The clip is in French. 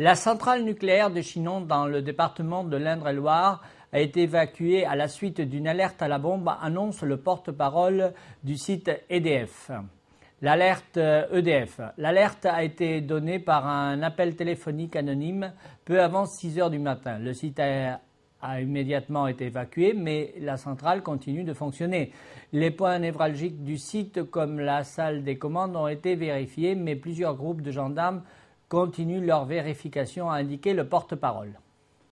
La centrale nucléaire de Chinon, dans le département de l'Indre-et-Loire, a été évacuée à la suite d'une alerte à la bombe, annonce le porte-parole du site EDF. L'alerte EDF. Euh, e L'alerte a été donnée par un appel téléphonique anonyme peu avant 6 heures du matin. Le site a immédiatement été évacué, mais la centrale continue de fonctionner. Les points névralgiques du site, comme la salle des commandes, ont été vérifiés, mais plusieurs groupes de gendarmes continuent leur vérification, a indiqué le porte-parole.